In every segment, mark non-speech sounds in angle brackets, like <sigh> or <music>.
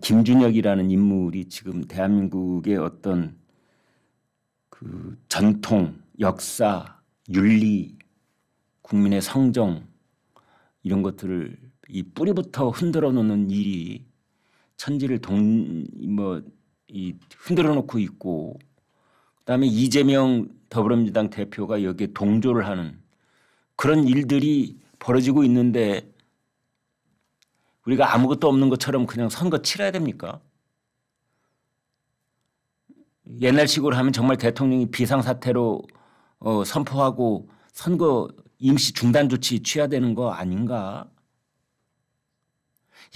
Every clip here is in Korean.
김준혁이라는 인물이 지금 대한민국의 어떤 그 전통, 역사, 윤리, 국민의 성정 이런 것들을 이 뿌리부터 흔들어 놓는 일이 천지를 동 뭐 이 흔들어 놓고 있고 그다음에 이재명 더불어민주당 대표가 여기에 동조를 하는 그런 일들이 벌어지고 있는데 우리가 아무것도 없는 것처럼 그냥 선거 치러야 됩니까? 옛날식으로 하면 정말 대통령이 비상사태로 어, 선포하고 선거 임시 중단 조치 취해야 되는 거 아닌가?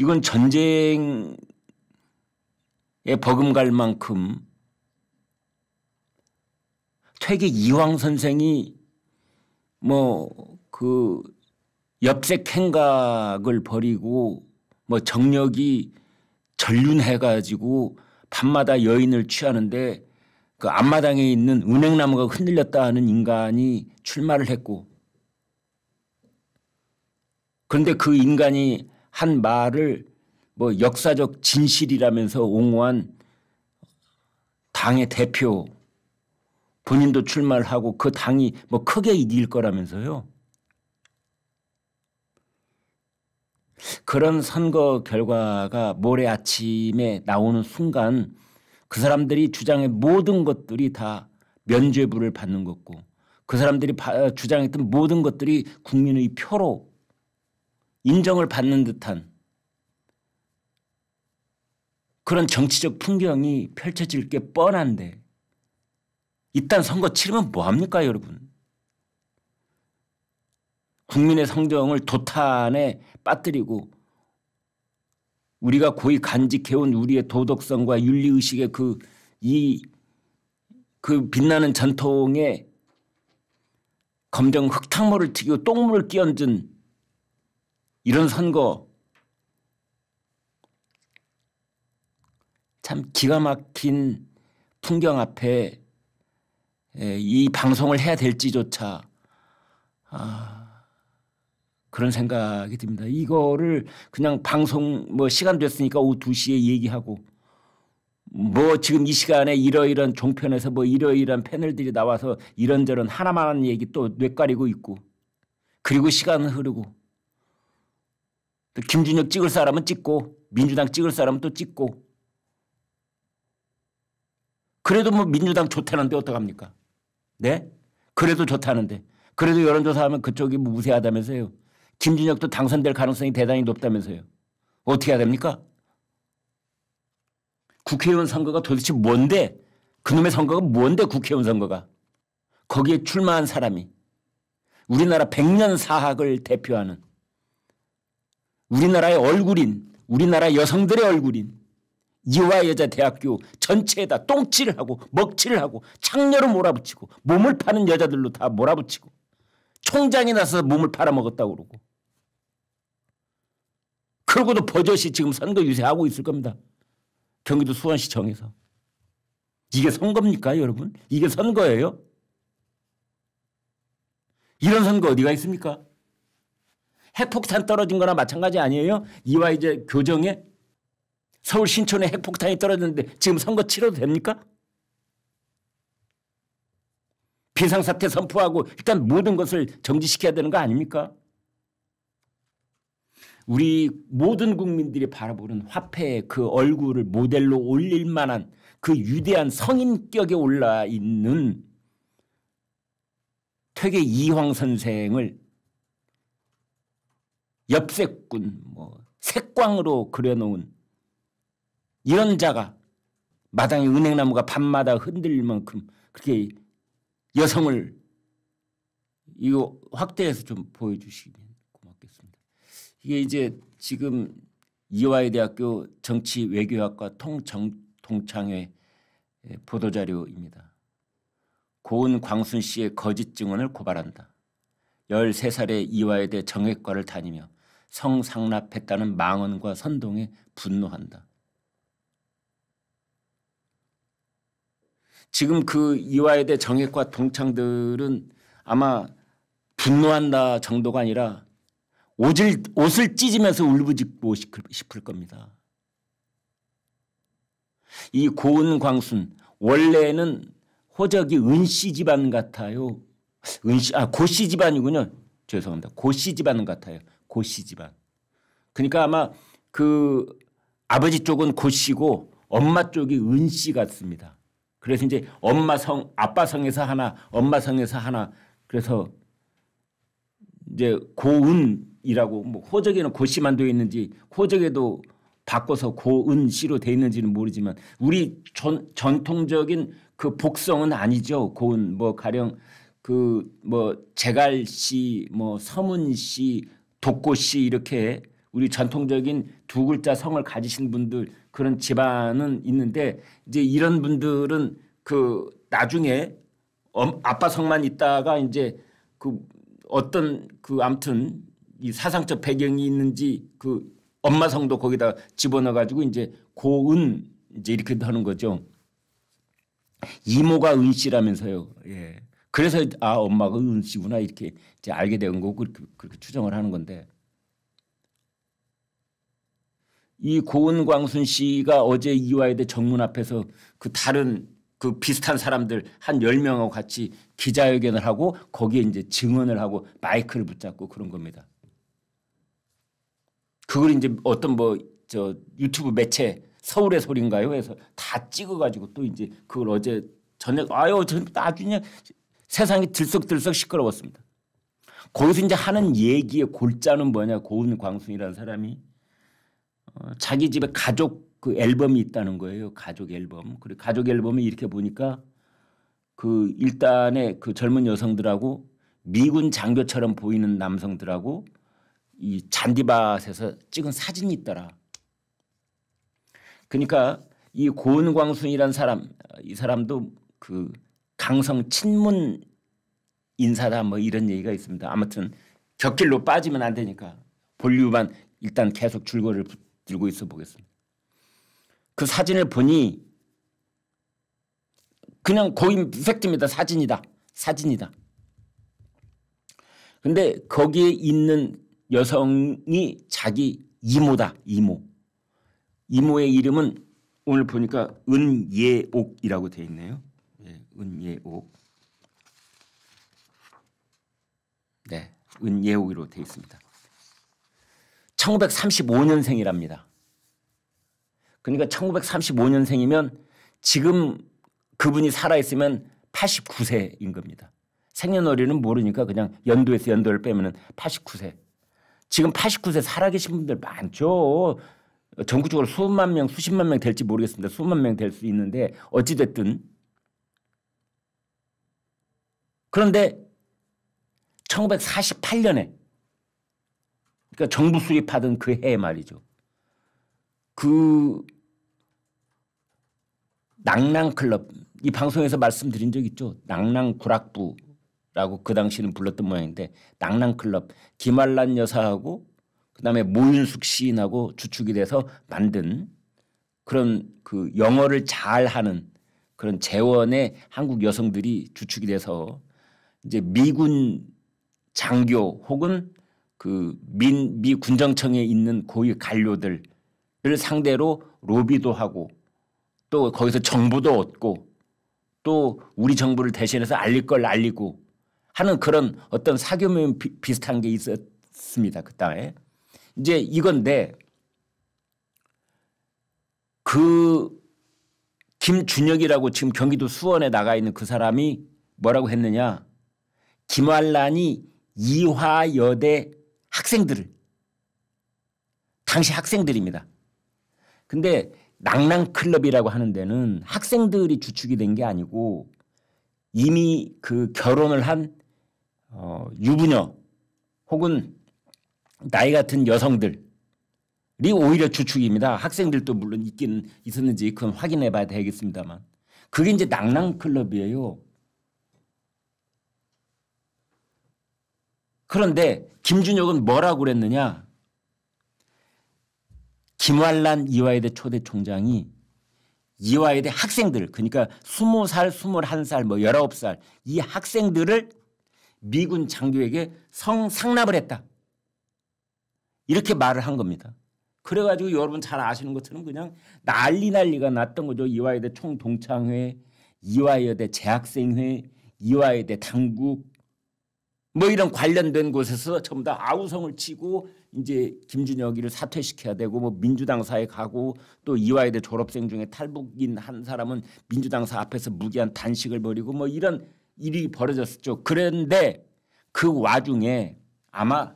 이건 전쟁에 버금갈 만큼 퇴계 이황 선생이 뭐 그 엽색 행각을 버리고 뭐 정력이 전륜해 가지고 밤마다 여인을 취하는데 그 앞마당에 있는 은행나무가 흔들렸다 하는 인간이 출마를 했고 그런데 그 인간이 한 말을 뭐 역사적 진실이라면서 옹호한 당의 대표 본인도 출마를 하고 그 당이 뭐 크게 이길 거라면서요. 그런 선거 결과가 모레 아침에 나오는 순간 그 사람들이 주장의 모든 것들이 다 면죄부를 받는 것고 그 사람들이 주장했던 모든 것들이 국민의 표로 인정을 받는 듯한 그런 정치적 풍경이 펼쳐질 게 뻔한데 이딴 선거 치르면 뭐합니까 여러분 국민의 성정을 도탄에 빠뜨리고 우리가 고이 간직해온 우리의 도덕성과 윤리의식의 그 이 그 빛나는 전통에 검정 흙탕물을 튀기고 똥물을 끼얹은 이런 선거 참 기가 막힌 풍경 앞에 이 방송을 해야 될지조차 아 그런 생각이 듭니다. 이거를 그냥 방송 뭐 시간 됐으니까 오후 2시에 얘기하고 뭐 지금 이 시간에 이러이런 종편에서 뭐 이러이런 패널들이 나와서 이런저런 하나만한 얘기 또 뇌까리고 있고 그리고 시간은 흐르고 또 김준혁 찍을 사람은 찍고 민주당 찍을 사람은 또 찍고 그래도 뭐 민주당 좋다는데 어떡합니까? 네? 그래도 좋다는데 그래도 여론조사하면 그쪽이 뭐 무세하다면서요. 김준혁도 당선될 가능성이 대단히 높다면서요. 어떻게 해야 됩니까? 국회의원 선거가 도대체 뭔데 그놈의 선거가 뭔데 국회의원 선거가 거기에 출마한 사람이 우리나라 백년 사학을 대표하는 우리나라의 얼굴인 우리나라 여성들의 얼굴인 이화여자대학교 전체에다 똥칠을 하고 먹칠을 하고 창녀로 몰아붙이고 몸을 파는 여자들로 다 몰아붙이고 총장이 나서 몸을 팔아먹었다고 그러고 그러고도 버젓이 지금 선거 유세하고 있을 겁니다. 경기도 수원시 청에서 이게 선거입니까 여러분? 이게 선거예요? 이런 선거 어디가 있습니까? 핵폭탄 떨어진 거나 마찬가지 아니에요? 이와 이제 교정에 서울 신촌에 핵폭탄이 떨어졌는데 지금 선거 치러도 됩니까? 비상사태 선포하고 일단 모든 것을 정지시켜야 되는 거 아닙니까? 우리 모든 국민들이 바라보는 화폐의 그 얼굴을 모델로 올릴 만한 그유대한 성인격에 올라 있는 퇴계 이황 선생을 엽색군 뭐 색광으로 그려놓은 이런 자가 마당에 은행나무가 밤마다 흔들릴 만큼 그렇게 여성을 이거 확대해서 좀 보여주시기 이게 이제 지금 이화여 대학교 정치 외교학과 통정 통창회 예, 보도자료입니다. 고은 광순 씨의 거짓 증언을 고발한다. 13살에 이화여대 정외과를 다니며 성상납했다는 망언과 선동에 분노한다. 지금 그 이화여대 정외과 동창들은 아마 분노한다 정도가 아니라 옷을, 옷을 찢으면서 울부짖고 싶을 겁니다. 이 고은 광순 원래는 호적이 은씨 집안 같아요. 은씨 아 고씨 집안이군요. 죄송합니다. 고씨 집안 같아요. 고씨 집안. 그러니까 아마 그 아버지 쪽은 고씨고 엄마 쪽이 은씨 같습니다. 그래서 이제 엄마 성 아빠 성에서 하나 엄마 성에서 하나 그래서 이제 고은 이라고 뭐 호적에는 고씨만 되어 있는지 호적에도 바꿔서 고은 씨로 되어 있는지는 모르지만 우리 전, 전통적인 그 복성은 아니죠. 고은 뭐 가령 그뭐 제갈 씨, 뭐, 뭐 서문 씨, 독고 씨 이렇게 우리 전통적인 두 글자 성을 가지신 분들 그런 집안은 있는데 이제 이런 분들은 그 나중에 아빠 성만 있다가 이제 그 어떤 그 암튼 이 사상적 배경이 있는지 그 엄마 성도 거기다 집어넣어 가지고 이제 고은 이제 이렇게 하는 거죠. 이모가 은씨라면서요. 예. 그래서 아 엄마가 은씨구나 이렇게 이제 알게 된 거고 그렇게, 그렇게 추정을 하는 건데 이 고은광순 씨가 어제 이화여대 정문 앞에서 그 다른 그 비슷한 사람들 한 열명하고 같이 기자회견을 하고 거기에 이제 증언을 하고 마이크를 붙잡고 그런 겁니다. 그걸 이제 어떤 뭐 저 유튜브 매체 서울의 소리인가요 해서 다 찍어가지고 또 이제 그걸 어제 저녁 아유 저 아주 그냥 세상이 들썩들썩 시끄러웠습니다. 거기서 이제 하는 얘기의 골자는 뭐냐 고은 광순이라는 사람이 어, 자기 집에 가족 그 앨범이 있다는 거예요 가족 앨범 그리고 가족 앨범을 이렇게 보니까 그 일단의 그 젊은 여성들하고 미군 장교처럼 보이는 남성들하고 이 잔디밭에서 찍은 사진이 있더라. 그러니까 이 고은광순이란 사람 이 사람도 그 강성 친문 인사다 뭐 이런 얘기가 있습니다. 아무튼 격길로 빠지면 안 되니까 본류만 일단 계속 줄거리를 들고 있어 보겠습니다. 그 사진을 보니 그냥 고인 팩트입니다. 사진이다. 사진이다. 근데 거기에 있는 여성이 자기 이모다 이모 이모의 이름은 오늘 보니까 은예옥이라고 되어 있네요. 예, 은예옥. 네, 은예옥으로 되어 있습니다. 1935년생이랍니다. 그러니까 1935년생이면 지금 그분이 살아있으면 89세인 겁니다. 생년월일은 모르니까 그냥 연도에서 연도를 빼면 89세. 지금 89세 살아계신 분들 많죠. 전국적으로 수만 명, 수십만 명 될지 모르겠습니다. 수만 명 될 수 있는데 어찌됐든 그런데 1948년에 그러니까 정부 수립하던 그 해 말이죠. 그 낭낭클럽 이 방송에서 말씀드린 적 있죠. 낭낭구락부 라고 그 당시는 불렀던 모양인데 낭랑클럽 김알란 여사하고 그다음에 모윤숙 시인하고 주축이 돼서 만든 그런 그 영어를 잘하는 그런 재원의 한국 여성들이 주축이 돼서 이제 미군 장교 혹은 그민미 군정청에 있는 고위 관료들을 상대로 로비도 하고 또 거기서 정보도 얻고 또 우리 정부를 대신해서 알릴 걸 알리고 하는 그런 어떤 사교면 비슷한 게 있었습니다. 그다음에 이제 이건데 그 김준혁이라고 지금 경기도 수원에 나가 있는 그 사람이 뭐라고 했느냐. 김환란이 이화여대 학생들을 당시 학생들입니다. 근데 낭랑클럽이라고 하는 데는 학생들이 주축이 된 게 아니고 이미 그 결혼을 한 어, 유부녀 혹은 나이 같은 여성들이 오히려 주축입니다. 학생들도 물론 있긴 있었는지 그건 확인해 봐야 되겠습니다만. 그게 이제 낭낭클럽이에요. 그런데 김준혁은 뭐라고 그랬느냐. 김환란 이화여대 초대 총장이 이화여대 학생들 그러니까 20살, 21살, 뭐 19살 이 학생들을 미군 장교에게 성상납을 했다. 이렇게 말을 한 겁니다. 그래가지고 여러분 잘 아시는 것처럼 그냥 난리 난리가 났던 거죠. 이화여대 총동창회, 이화여대 재학생회, 이화여대 당국 뭐 이런 관련된 곳에서 전부 다 아우성을 치고 이제 김준혁이를 사퇴시켜야 되고 뭐 민주당사에 가고 또 이화여대 졸업생 중에 탈북인 한 사람은 민주당사 앞에서 무기한 단식을 벌이고 뭐 이런 일이 벌어졌었죠. 그런데 그 와중에 아마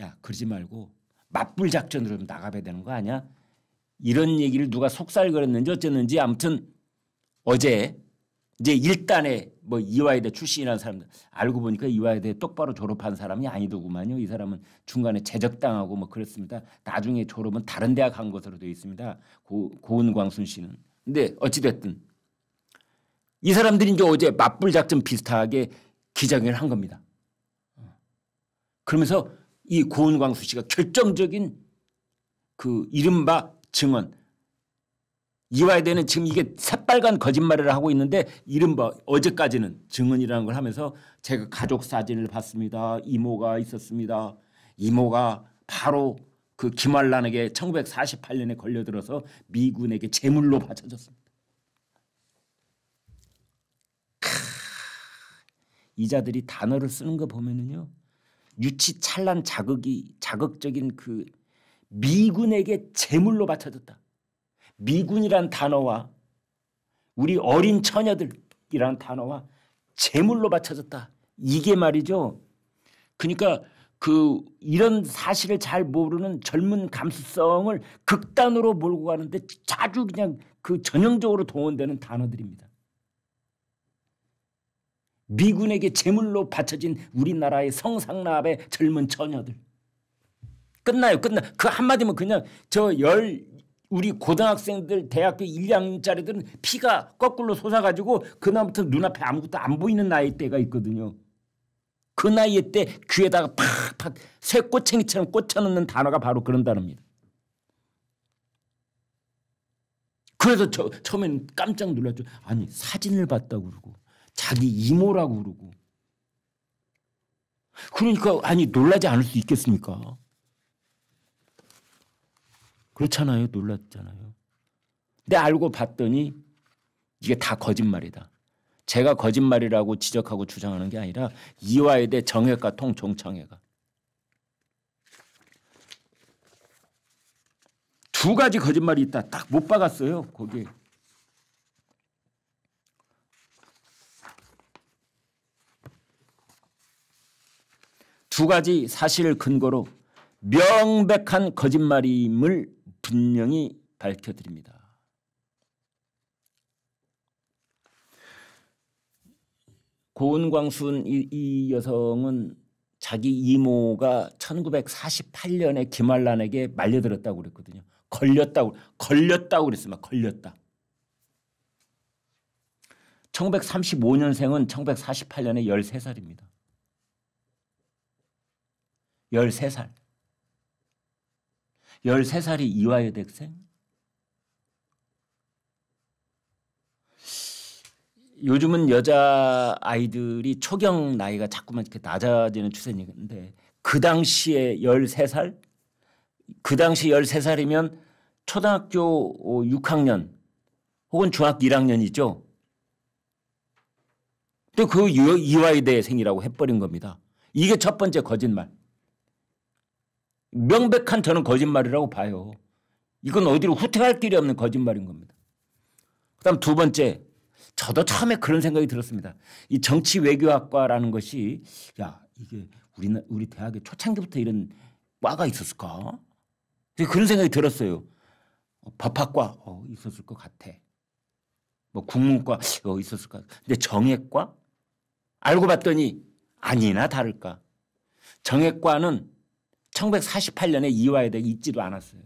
야 그러지 말고 맞불 작전으로 나가야 되는 거 아니야? 이런 얘기를 누가 속살거렸는지 어쨌는지 아무튼 어제 이제 일단에 뭐 이화여대 출신이라는 사람들 알고 보니까 이화여대 똑바로 졸업한 사람이 아니더구만요. 이 사람은 중간에 제적당하고 뭐 그렇습니다. 나중에 졸업은 다른 대학 간 것으로 되어 있습니다. 고, 고은광순 씨는. 근데 어찌됐든 이 사람들이 이제 어제 맞불 작전 비슷하게 기자회견을 한 겁니다. 그러면서 이 고은광수 씨가 결정적인 그 이른바 증언 이화여대는 지금 이게 새빨간 거짓말을 하고 있는데 이른바 어제까지는 증언이라는 걸 하면서 제가 가족 사진을 봤습니다. 이모가 있었습니다. 이모가 바로 그 김환란에게 1948년에 걸려들어서 미군에게 제물로 바쳐졌습니다. 이자들이 단어를 쓰는 거 보면은요 유치 찬란 자극이 자극적인 그 미군에게 제물로 바쳐졌다. 미군이란 단어와 우리 어린 처녀들이란 단어와 제물로 바쳐졌다. 이게 말이죠. 그러니까 그 이런 사실을 잘 모르는 젊은 감수성을 극단으로 몰고 가는데 자주 그냥 그 전형적으로 동원되는 단어들입니다. 미군에게 제물로 바쳐진 우리나라의 성상납의 젊은 처녀들. 끝나요. 끝나. 그 한마디면 그냥 저 열 우리 고등학생들 대학교 1, 학년짜리들은 피가 거꾸로 솟아가지고 그날부터 눈앞에 아무것도 안 보이는 나이대가 있거든요. 그 나이 때 귀에다가 팍팍 쇠꼬챙이처럼 꽂혀놓는 단어가 바로 그런 단어입니다. 그래서 저, 처음에는 깜짝 놀랐죠. 아니 사진을 봤다고 그러고 자기 이모라고 그러고 그러니까 아니 놀라지 않을 수 있겠습니까? 그렇잖아요. 놀랐잖아요. 근데 알고 봤더니 이게 다 거짓말이다. 제가 거짓말이라고 지적하고 주장하는 게 아니라 이화여대 정외과 통종창회가 두 가지 거짓말이 있다. 딱 못 박았어요. 거기에. 두 가지 사실을 근거로 명백한 거짓말임을 분명히 밝혀드립니다. 고은광순 이, 이, 여성은 자기 이모가 1948년에 김한란에게 말려들었다고 그랬거든요. 걸렸다고 걸렸다고 그랬습니다. 걸렸다. 1935년생은 1948년에 13살입니다. 13살. 13살이 이화여대생? 요즘은 여자 아이들이 초경 나이가 자꾸만 이렇게 낮아지는 추세인데 그 당시에 13살? 그 당시 13살이면 초등학교 6학년 혹은 중학교 1학년이죠. 근그 이화여대생이라고 해버린 겁니다. 이게 첫 번째 거짓말. 명백한 저는 거짓말이라고 봐요. 이건 어디로 후퇴할 길이 없는 거짓말인 겁니다. 그 다음 두 번째 저도 처음에 그런 생각이 들었습니다. 이 정치 외교학과라는 것이 야 이게 우리 우리 대학에 초창기부터 이런 과가 있었을까? 그런 생각이 들었어요. 어, 법학과 어, 있었을 것 같아. 뭐 국문과 어, 있었을 것 같아. 근데 정액과 알고 봤더니 아니나 다를까. 정액과는 1948년에 이화여대 있지도 않았어요.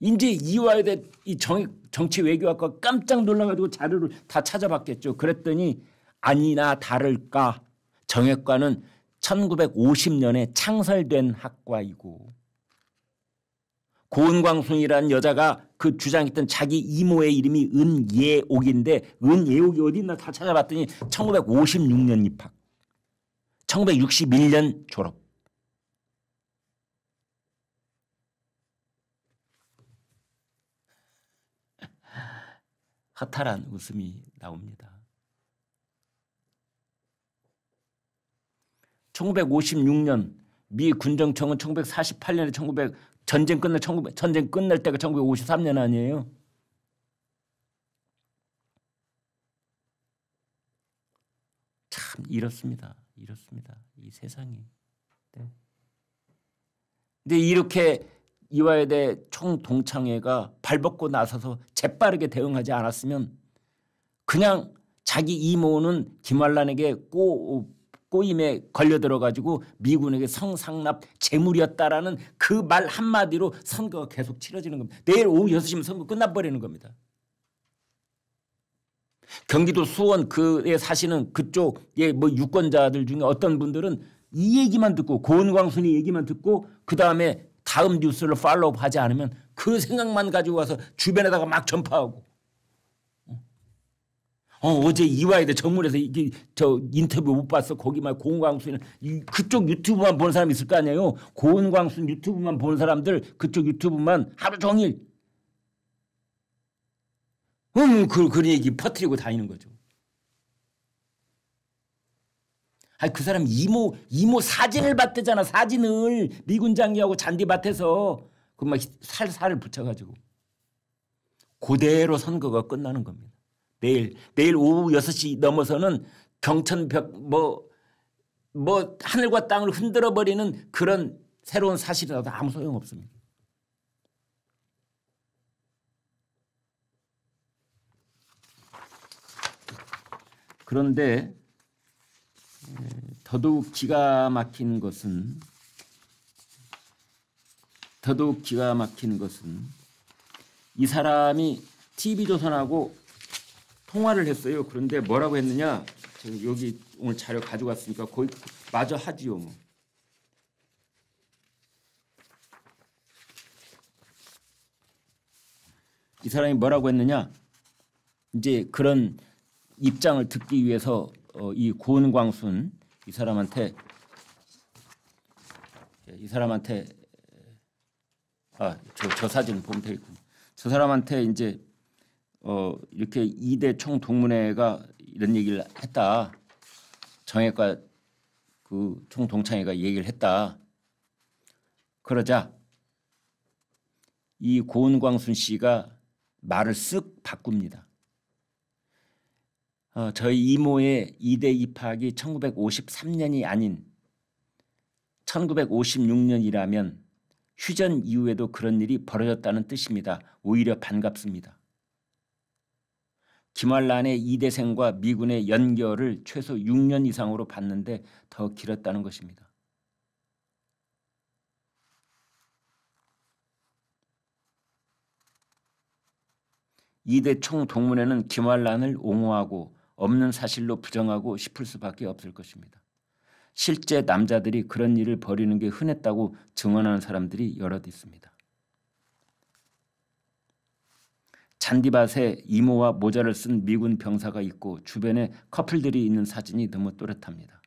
이제 이화여대 이 정, 정치 외교학과 깜짝 놀라가지고 자료를 다 찾아봤겠죠. 그랬더니 아니나 다를까 정액과는 1950년에 창설된 학과이고 고은광순이라는 여자가 그 주장했던 자기 이모의 이름이 은예옥인데 은예옥이 어디 있나 다 찾아봤더니 1956년 입학 1961년 졸업 허탈한 웃음이 나옵니다. 1956년 미 군정청은 1948년에 1900 전쟁 끝날 1900 전쟁 끝날 때가 1953년 아니에요. 참 이렇습니다. 이렇습니다. 이 세상이. 네. 근데 이렇게 이화여대 총동창회가 발벗고 나서서 재빠르게 대응하지 않았으면 그냥 자기 이모는 김환란에게 꼬, 꼬임에 걸려들어 가지고 미군에게 성상납 재물이었다라는 그 말 한마디로 선거가 계속 치러지는 겁니다. 내일 오후 6시면 선거 끝나버리는 겁니다. 경기도 수원 그에 사시는 그쪽의 뭐 유권자들 중에 어떤 분들은 이 얘기만 듣고 고은광순이 얘기만 듣고 그 다음에 다음 뉴스를 팔로우하지 않으면 그 생각만 가지고 와서 주변에다가 막 전파하고 어, 제 이화여대 정문에서 이게 저 인터뷰 못 봤어. 거기만 고은광수는 그쪽 유튜브만 보는 사람 있을 거 아니에요. 고은광수 유튜브만 보는 사람들 그쪽 유튜브만 하루 종일 음, 그, 그런 얘기 퍼뜨리고 다니는 거죠. 아니 그 사람 이모 이모 사진을 봤대잖아 사진을 미군장이하고 잔디밭에서 그 막 살살 붙여가지고 고대로 선거가 끝나는 겁니다. 내일 내일 오후 6시 넘어서는 경천벽 뭐뭐 뭐 하늘과 땅을 흔들어 버리는 그런 새로운 사실이라도 아무 소용 없습니다. 그런데 네, 더더욱 기가 막힌 것은 더더욱 기가 막힌 것은 이 사람이 TV조선하고 통화를 했어요. 그런데 뭐라고 했느냐? 여기 오늘 자료 가져갔으니까 거의 마저 하지요. 뭐. 이 사람이 뭐라고 했느냐? 이제 그런 입장을 듣기 위해서 어, 이 고은광순 이 사람한테 예, 이 사람한테 아 저 저 사진 보면 되겠군. 저 사람한테 이제 어, 이렇게 이대 총동문회가 이런 얘기를 했다. 정외과 그 총동창회가 얘기를 했다. 그러자 이 고은광순 씨가 말을 쓱 바꿉니다. 어, 저희 이모의 이대 입학이 1953년이 아닌 1956년이라면 휴전 이후에도 그런 일이 벌어졌다는 뜻입니다. 오히려 반갑습니다. 김환란의 이대생과 미군의 연결을 최소 6년 이상으로 봤는데 더 길었다는 것입니다. 이대 총동문회는 김환란을 옹호하고 없는 사실로 부정하고 싶을 수밖에 없을 것입니다. 실제 남자들이 그런 일을 벌이는 게 흔했다고 증언하는 사람들이 여럿 있습니다. 잔디밭에 이모와 모자를 쓴 미군 병사가 있고 주변에 커플들이 있는 사진이 너무 또렷합니다.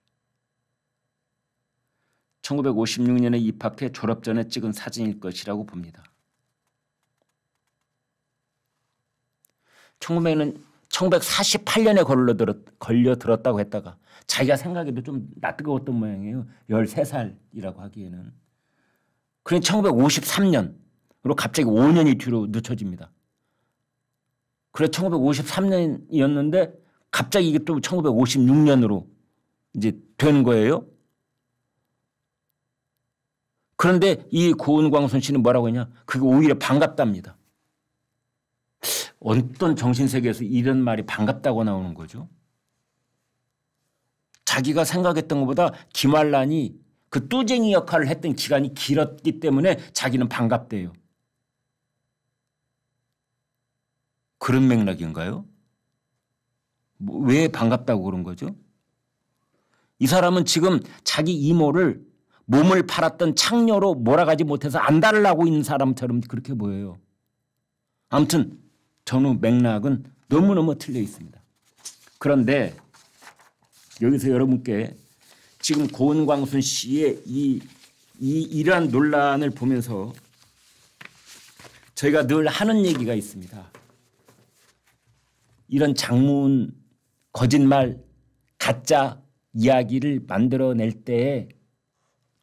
1956년에 입학해 졸업 전에 찍은 사진일 것이라고 봅니다. 1948년에 걸려들었, 걸려들었다고 했다가 자기가 생각해도 좀 낯뜨거웠던 모양이에요. 13살이라고 하기에는. 그래 1953년으로 갑자기 5년이 뒤로 늦춰집니다. 그래 1953년이었는데 갑자기 이게 또 1956년으로 이제 된 거예요. 그런데 이고은광선 씨는 뭐라고 했냐. 그게 오히려 반갑답니다. 어떤 정신세계에서 이런 말이 반갑다고 나오는 거죠? 자기가 생각했던 것보다 김한란이 그 뚜쟁이 역할을 했던 기간이 길었기 때문에 자기는 반갑대요. 그런 맥락인가요? 뭐, 왜 반갑다고 그런 거죠? 이 사람은 지금 자기 이모를 몸을 팔았던 창녀로 몰아가지 못해서 안달을 하고 있는 사람처럼 그렇게 보여요. 아무튼 전후 맥락은 너무너무 틀려 있습니다. 그런데 여기서 여러분께 지금 고은광순 씨의 이, 이 이러한 논란을 보면서 저희가 늘 하는 얘기가 있습니다. 이런 장문, 거짓말, 가짜 이야기를 만들어낼 때에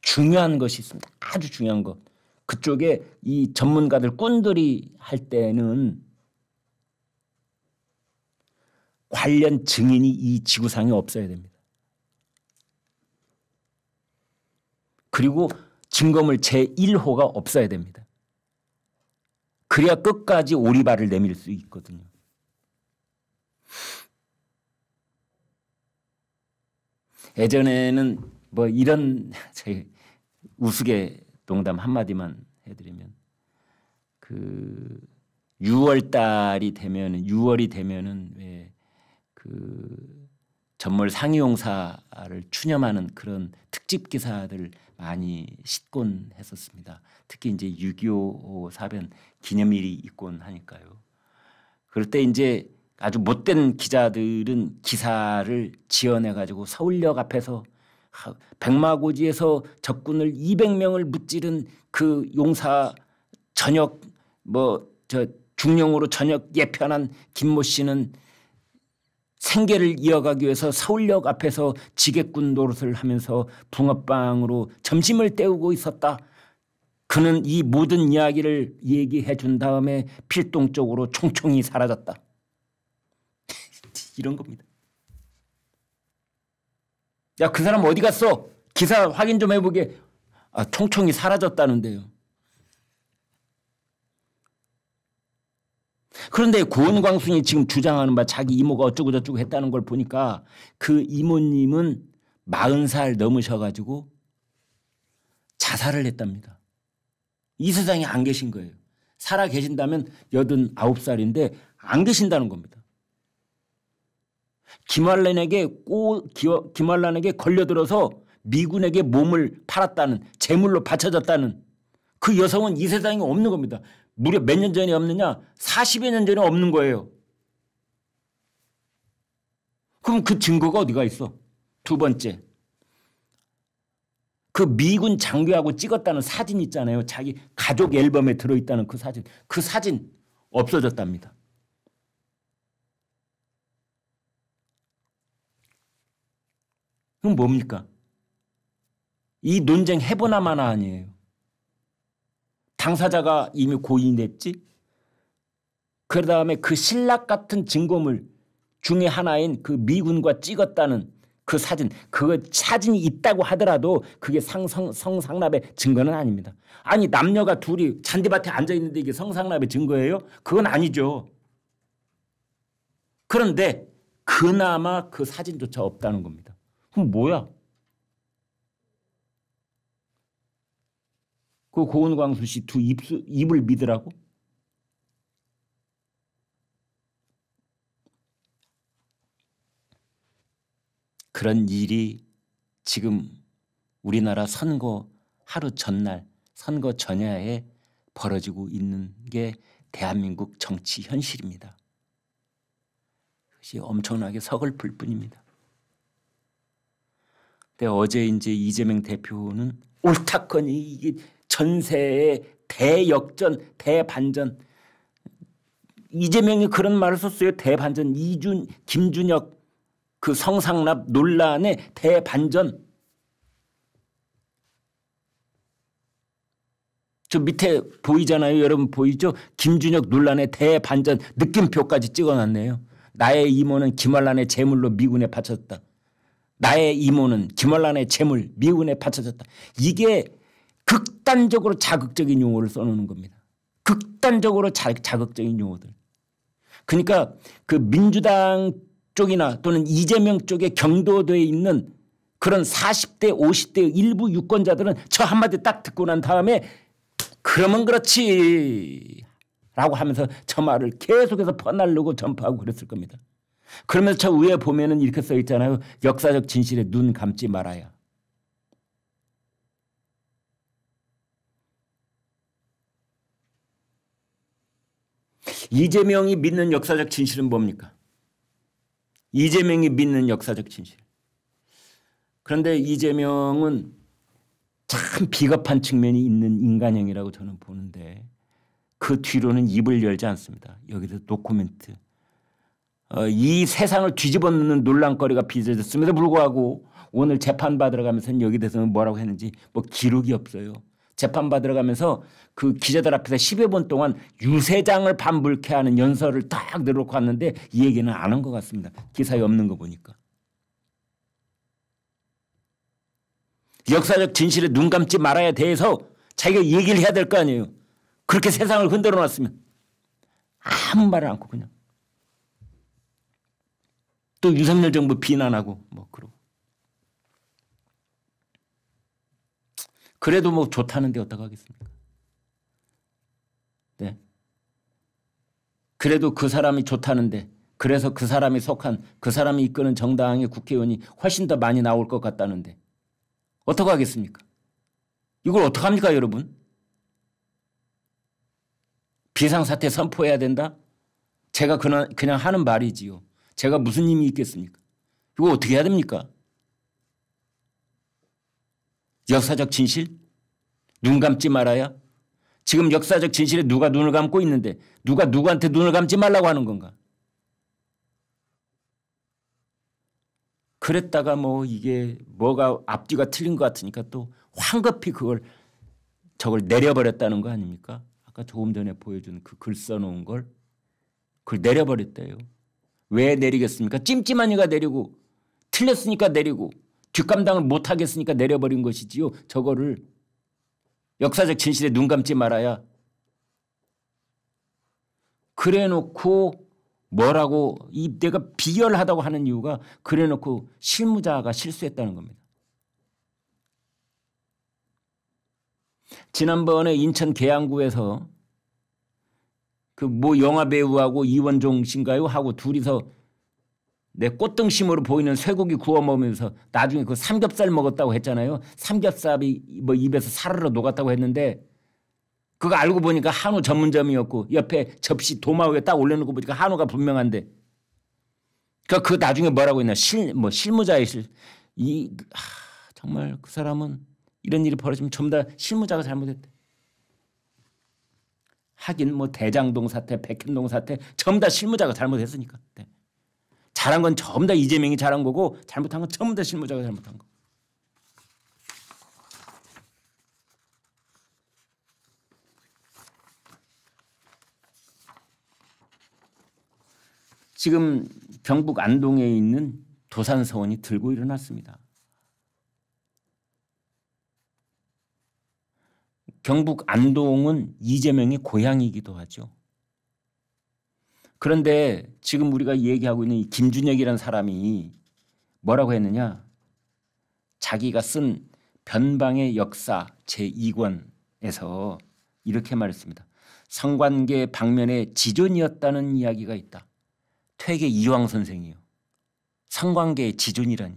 중요한 것이 있습니다. 아주 중요한 것. 그쪽에 이 전문가들 꾼들이 할 때는 관련 증인이 이 지구상에 없어야 됩니다. 그리고 증거물 제1호가 없어야 됩니다. 그래야 끝까지 오리발을 내밀 수 있거든요. 예전에는 뭐 이런 <laughs> 우스개 농담 한마디만 해드리면 그 6월 달이 되면 6월이 되면은 왜그 전몰 상이용사를 추념하는 그런 특집 기사들 많이 싣곤 했었습니다. 특히 이제 6.25 사변 기념일이 있곤 하니까요. 그럴 때 이제 아주 못된 기자들은 기사를 지어내 가지고 서울역 앞에서 백마고지에서 적군을 200명을 무찌른 그 용사 전역 뭐저 중령으로 전역 예편한 김모 씨는 생계를 이어가기 위해서 서울역 앞에서 지게꾼 노릇을 하면서 붕어빵으로 점심을 때우고 있었다. 그는 이 모든 이야기를 얘기해 준 다음에 필동 쪽으로 총총히 사라졌다. <laughs> 이런 겁니다. 야, 그 사람 어디 갔어? 기사 확인 좀 해보게. 아, 총총히 사라졌다는데요. 그런데 구은광순이 지금 주장하는 바 자기 이모가 어쩌고 저쩌고 했다는 걸 보니까 그 이모님은 마흔 살 넘으셔 가지고 자살을 했답니다. 이 세상에 안 계신 거예요. 살아 계신다면 여든 아홉 살인데안 계신다는 겁니다. 김활란에게 꼬, 김활란에게 걸려들어서 미군에게 몸을 팔았다는 재물로 바쳐졌다는 그 여성은 이 세상에 없는 겁니다. 무려 몇 년전이 없느냐? 40여 년전이 없는 거예요. 그럼 그 증거가 어디가 있어? 두 번째. 그 미군 장교하고 찍었다는 사진 있잖아요. 자기 가족 앨범에 들어있다는 그 사진. 그 사진 없어졌답니다. 그럼 뭡니까? 이 논쟁 해보나마나 아니에요. 당사자가 이미 고인이 됐지. 그 다음에 그 신락 같은 증거물 중의 하나인 그 미군과 찍었다는 그 사진 그 사진이 있다고 하더라도 그게 상성, 성상납의 증거는 아닙니다. 아니 남녀가 둘이 잔디밭에 앉아있는데 이게 성상납의 증거예요? 그건 아니죠. 그런데 그나마 그 사진조차 없다는 겁니다. 그럼 뭐야? 그 고은광수 씨 두입을 믿으라고? 그런 일이 지금 우리나라 선거 하루 전날 선거 전야에 벌어지고 있는 게 대한민국 정치 현실입니다. 그것이 엄청나게 서글플 뿐입니다. 근데 어제 이제 이재명 대표는 옳다거니 이게 전세의 대역전, 대반전. 이재명이 그런 말을 썼어요. 대반전. 이준, 김준혁 그 성상납 논란의 대반전. 저 밑에 보이잖아요. 여러분 보이죠? 김준혁 논란의 대반전 느낌표까지 찍어놨네요. 나의 이모는 김환란의 재물로 미군에 바쳐졌다 나의 이모는 김환란의 재물 미군에 바쳐졌다. 이게 극단적으로 자극적인 용어를 써놓는 겁니다. 극단적으로 자, 자극적인 용어들. 그러니까 그 민주당 쪽이나 또는 이재명 쪽에 경도되어 있는 그런 40대 50대 일부 유권자들은 저 한마디 딱 듣고 난 다음에 그러면 그렇지 라고 하면서 저 말을 계속해서 퍼날르고 전파하고 그랬을 겁니다. 그러면서 저 위에 보면은 이렇게 써 있잖아요. 역사적 진실에 눈 감지 말아야. 이재명이 믿는 역사적 진실은 뭡니까? 이재명이 믿는 역사적 진실. 그런데 이재명은 참 비겁한 측면이 있는 인간형이라고 저는 보는데 그 뒤로는 입을 열지 않습니다. 여기서 노코멘트. 어, 이 세상을 뒤집어 놓는 논란거리가 빚어졌음에도 불구하고 오늘 재판받으러 가면서는 여기 대해서는 뭐라고 했는지 뭐 기록이 없어요. 재판받으러 가면서 그 기자들 앞에서 10여 번 동안 유세장을 반불케 하는 연설을 딱 내놓고 왔는데 이 얘기는 안 한 것 같습니다. 기사에 없는 거 보니까. 역사적 진실에 눈 감지 말아야 돼서 자기가 얘기를 해야 될 거 아니에요. 그렇게 세상을 흔들어 놨으면 아무 말을 않고 그냥 또 윤석열 정부 비난하고 뭐 그러고 그래도 뭐 좋다는데 어떡하겠습니까? 네. 그래도 그 사람이 좋다는데 그래서 그 사람이 속한 그 사람이 이끄는 정당의 국회의원이 훨씬 더 많이 나올 것 같다는데 어떡하겠습니까? 이걸 어떡합니까 여러분? 비상사태 선포해야 된다? 제가 그냥 하는 말이지요. 제가 무슨 힘이 있겠습니까? 이거 어떻게 해야 됩니까? 역사적 진실? 눈 감지 말아야? 지금 역사적 진실에 누가 눈을 감고 있는데 누가 누구한테 눈을 감지 말라고 하는 건가? 그랬다가 뭐 이게 뭐가 앞뒤가 틀린 것 같으니까 또 황급히 그걸 저걸 내려버렸다는 거 아닙니까? 아까 조금 전에 보여준 그 글 써놓은 걸 그걸 내려버렸대요. 왜 내리겠습니까? 찜찜하니까 내리고 틀렸으니까 내리고 뒷감당을 못하겠으니까 내려버린 것이지요. 저거를 역사적 진실에 눈 감지 말아야 그래놓고 뭐라고 이 내가 비열하다고 하는 이유가 그래놓고 실무자가 실수했다는 겁니다. 지난번에 인천 계양구에서 그 뭐 영화배우하고 이원종 씨인가요 하고 둘이서 내 꽃등심으로 보이는 쇠고기 구워 먹으면서 나중에 그 삼겹살 먹었다고 했잖아요. 삼겹살이 뭐 입에서 사르르 녹았다고 했는데 그거 알고 보니까 한우 전문점이었고 옆에 접시 도마 위에 딱 올려놓고 보니까 한우가 분명한데 그그 그러니까 나중에 뭐라고 했나 실 뭐 실무자의 실이 아, 정말 그 사람은 이런 일이 벌어지면 전부 다 실무자가 잘못했대. 하긴 뭐 대장동 사태, 백현동 사태 전부 다 실무자가 잘못했으니까. 네. 잘한 건 전부 다 이재명이 잘한 거고 잘못한 건 전부 다 실무자가 잘못한 거. 지금 경북 안동에 있는 도산 서원이 들고 일어났습니다. 경북 안동은 이재명의 고향이기도 하죠. 그런데 지금 우리가 얘기하고 있는 이 김준혁이라는 사람이 뭐라고 했느냐? 자기가 쓴 변방의 역사 제2권에서 이렇게 말했습니다. 성관계 방면에 지존이었다는 이야기가 있다. 퇴계 이황 선생이요. 성관계의 지존이라니.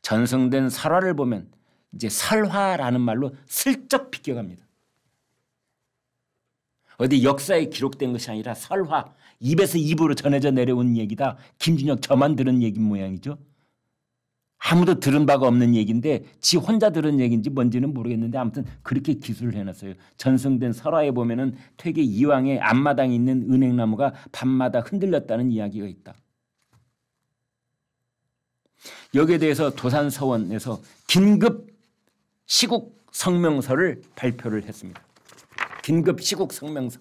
전성된 설화를 보면 이제 설화라는 말로 슬쩍 비껴갑니다. 어디 역사에 기록된 것이 아니라 설화 입에서 입으로 전해져 내려온 얘기다. 김준혁 저만 들은 얘기 모양이죠. 아무도 들은 바가 없는 얘기인데 지 혼자 들은 얘기인지 뭔지는 모르겠는데 아무튼 그렇게 기술을 해놨어요. 전승된 설화에 보면 은 퇴계 이왕의 앞마당에 있는 은행나무가 밤마다 흔들렸다는 이야기가 있다. 여기에 대해서 도산서원에서 긴급 시국 성명서를 발표를 했습니다. 긴급 시국 성명서.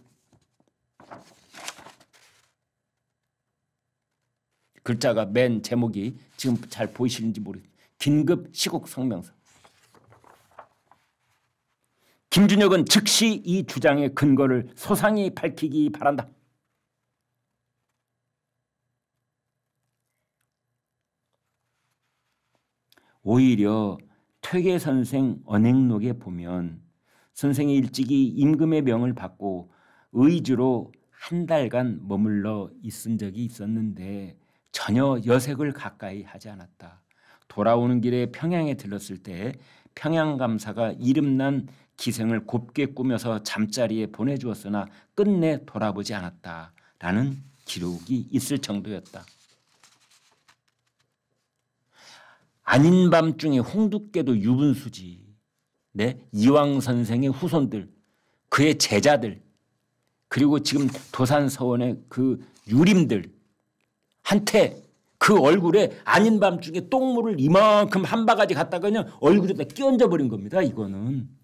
글자가 맨 제목이 지금 잘 보이시는지 모르겠어요. 긴급 시국 성명서. 김준혁은 즉시 이 주장의 근거를 소상히 밝히기 바란다. 오히려 퇴계 선생 언행록에 보면 선생이 일찍이 임금의 명을 받고 의주로 한 달간 머물러 있은 적이 있었는데 전혀 여색을 가까이 하지 않았다. 돌아오는 길에 평양에 들렀을 때 평양 감사가 이름난 기생을 곱게 꾸며서 잠자리에 보내주었으나 끝내 돌아보지 않았다라는 기록이 있을 정도였다. 아닌 밤중에 홍두깨도 유분수지 네? 이왕 선생의 후손들, 그의 제자들, 그리고 지금 도산서원의 그 유림들 한테 그 얼굴에 아닌 밤중에 똥물을 이만큼 한 바가지 갖다가 그냥 얼굴에다 끼얹어 버린 겁니다. 이거는.